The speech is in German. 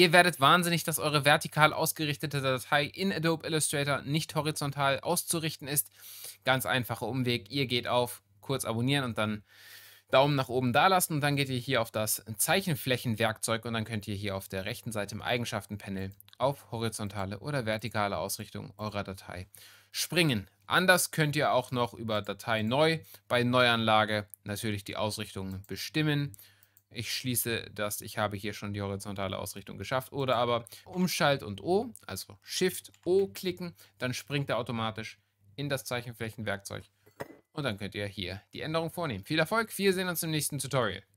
Ihr werdet wahnsinnig, dass eure vertikal ausgerichtete Datei in Adobe Illustrator nicht horizontal auszurichten ist. Ganz einfacher Umweg. Ihr geht auf kurz abonnieren und dann Daumen nach oben da lassen und dann geht ihr hier auf das Zeichenflächenwerkzeug und dann könnt ihr hier auf der rechten Seite im Eigenschaftenpanel auf horizontale oder vertikale Ausrichtung eurer Datei springen. Anders könnt ihr auch noch über Datei neu bei Neuanlage natürlich die Ausrichtung bestimmen ich schließe, das, ich habe hier schon die horizontale Ausrichtung geschafft. Oder aber Umschalt und O, also Shift, O klicken, dann springt er automatisch in das Zeichenflächenwerkzeug. Und dann könnt ihr hier die Änderung vornehmen. Viel Erfolg, wir sehen uns im nächsten Tutorial.